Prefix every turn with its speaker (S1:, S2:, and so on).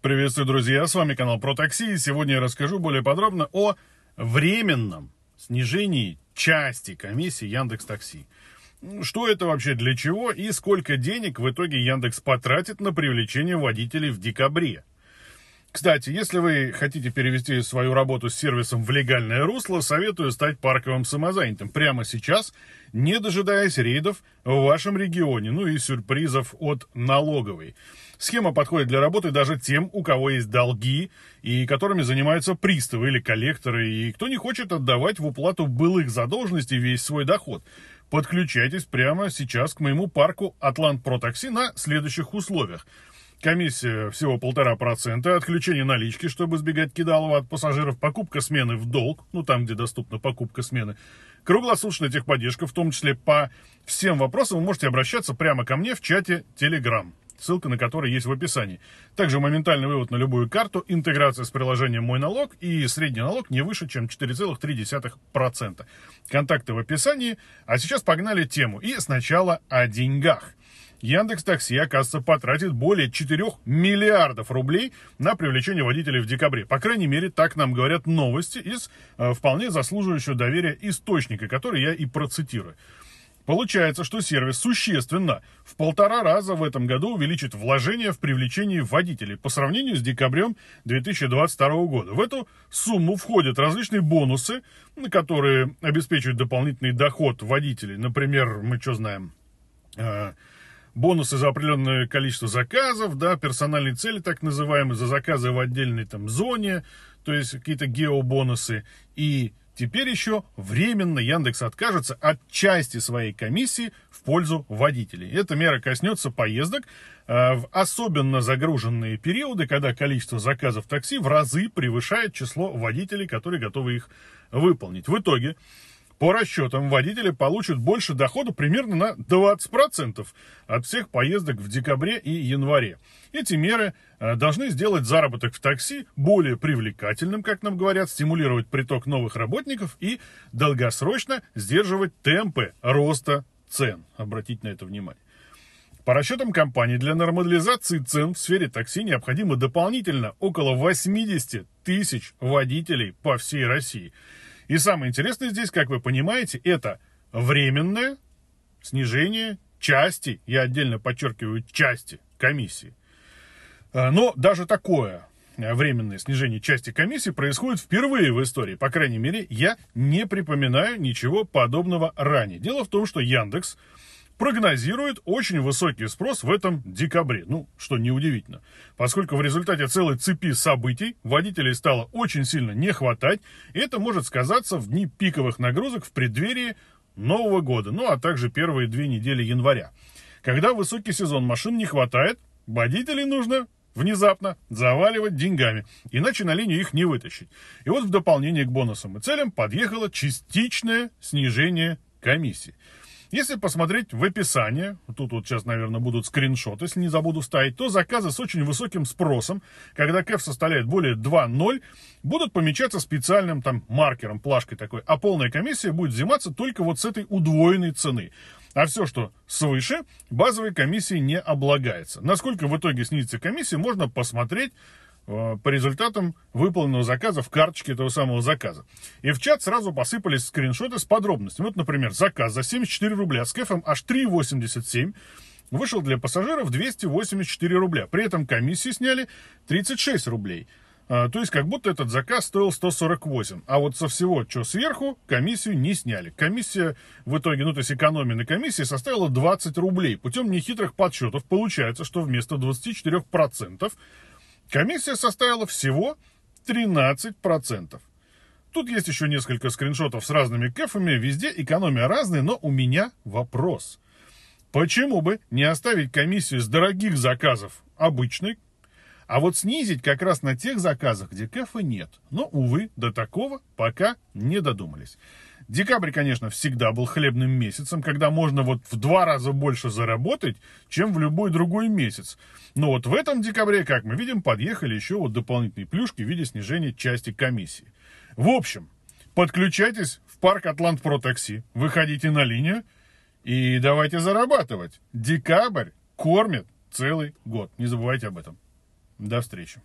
S1: Приветствую, друзья! С вами канал Про Такси. сегодня я расскажу более подробно о временном снижении части комиссии Яндекс Такси. Что это вообще, для чего и сколько денег в итоге Яндекс потратит на привлечение водителей в декабре кстати, если вы хотите перевести свою работу с сервисом в легальное русло, советую стать парковым самозанятым прямо сейчас, не дожидаясь рейдов в вашем регионе, ну и сюрпризов от налоговой. Схема подходит для работы даже тем, у кого есть долги, и которыми занимаются приставы или коллекторы, и кто не хочет отдавать в уплату былых задолженностей весь свой доход. Подключайтесь прямо сейчас к моему парку Атлант Про Такси на следующих условиях – Комиссия всего полтора процента, отключение налички, чтобы избегать кидалова от пассажиров, покупка смены в долг, ну там, где доступна покупка смены, круглосуточная техподдержка, в том числе по всем вопросам, вы можете обращаться прямо ко мне в чате Telegram, ссылка на который есть в описании. Также моментальный вывод на любую карту, интеграция с приложением «Мой налог» и средний налог не выше, чем 4,3%. Контакты в описании. А сейчас погнали тему. И сначала о деньгах. Яндекс Такси, оказывается, потратит более 4 миллиардов рублей на привлечение водителей в декабре. По крайней мере, так нам говорят новости из э, вполне заслуживающего доверия источника, который я и процитирую. Получается, что сервис существенно в полтора раза в этом году увеличит вложения в привлечение водителей по сравнению с декабрем 2022 года. В эту сумму входят различные бонусы, которые обеспечивают дополнительный доход водителей. Например, мы что знаем? Э, бонусы за определенное количество заказов, да, персональные цели, так называемые, за заказы в отдельной там зоне, то есть какие-то геобонусы. И теперь еще временно Яндекс откажется от части своей комиссии в пользу водителей. Эта мера коснется поездок э, в особенно загруженные периоды, когда количество заказов такси в разы превышает число водителей, которые готовы их выполнить. В итоге по расчетам, водители получат больше дохода примерно на 20% от всех поездок в декабре и январе. Эти меры э, должны сделать заработок в такси более привлекательным, как нам говорят, стимулировать приток новых работников и долгосрочно сдерживать темпы роста цен. Обратить на это внимание. По расчетам компании, для нормализации цен в сфере такси необходимо дополнительно около 80 тысяч водителей по всей России. И самое интересное здесь, как вы понимаете, это временное снижение части, я отдельно подчеркиваю, части комиссии. А, но даже такое э, временное снижение части комиссии происходит впервые в истории. По крайней мере, я не припоминаю ничего подобного ранее. Дело в том, что Яндекс прогнозирует очень высокий спрос в этом декабре. Ну, что неудивительно, поскольку в результате целой цепи событий водителей стало очень сильно не хватать, и это может сказаться в дни пиковых нагрузок в преддверии Нового года, ну а также первые две недели января. Когда высокий сезон машин не хватает, водителей нужно внезапно заваливать деньгами, иначе на линию их не вытащить. И вот в дополнение к бонусам и целям подъехало частичное снижение комиссии. Если посмотреть в описание, тут вот сейчас, наверное, будут скриншоты, если не забуду ставить, то заказы с очень высоким спросом, когда кэф составляет более 2.0, будут помечаться специальным там маркером, плашкой такой, а полная комиссия будет взиматься только вот с этой удвоенной цены. А все, что свыше, базовой комиссии не облагается. Насколько в итоге снизится комиссия, можно посмотреть Э, по результатам выполненного заказа в карточке этого самого заказа. И в чат сразу посыпались скриншоты с подробностями. Вот, например, заказ за 74 рубля с кэфом аж 3,87 вышел для пассажиров 284 рубля. При этом комиссии сняли 36 рублей. А, то есть как будто этот заказ стоил 148. А вот со всего, что сверху, комиссию не сняли. Комиссия в итоге, ну то есть экономия на комиссии составила 20 рублей. Путем нехитрых подсчетов получается, что вместо 24% процентов Комиссия составила всего 13%. Тут есть еще несколько скриншотов с разными кэфами, везде экономия разная, но у меня вопрос. Почему бы не оставить комиссию с дорогих заказов обычной, а вот снизить как раз на тех заказах, где кэфа нет. Но, увы, до такого пока не додумались. Декабрь, конечно, всегда был хлебным месяцем, когда можно вот в два раза больше заработать, чем в любой другой месяц. Но вот в этом декабре, как мы видим, подъехали еще вот дополнительные плюшки в виде снижения части комиссии. В общем, подключайтесь в парк Атлант Про Такси, выходите на линию и давайте зарабатывать. Декабрь кормит целый год. Не забывайте об этом. До встречи.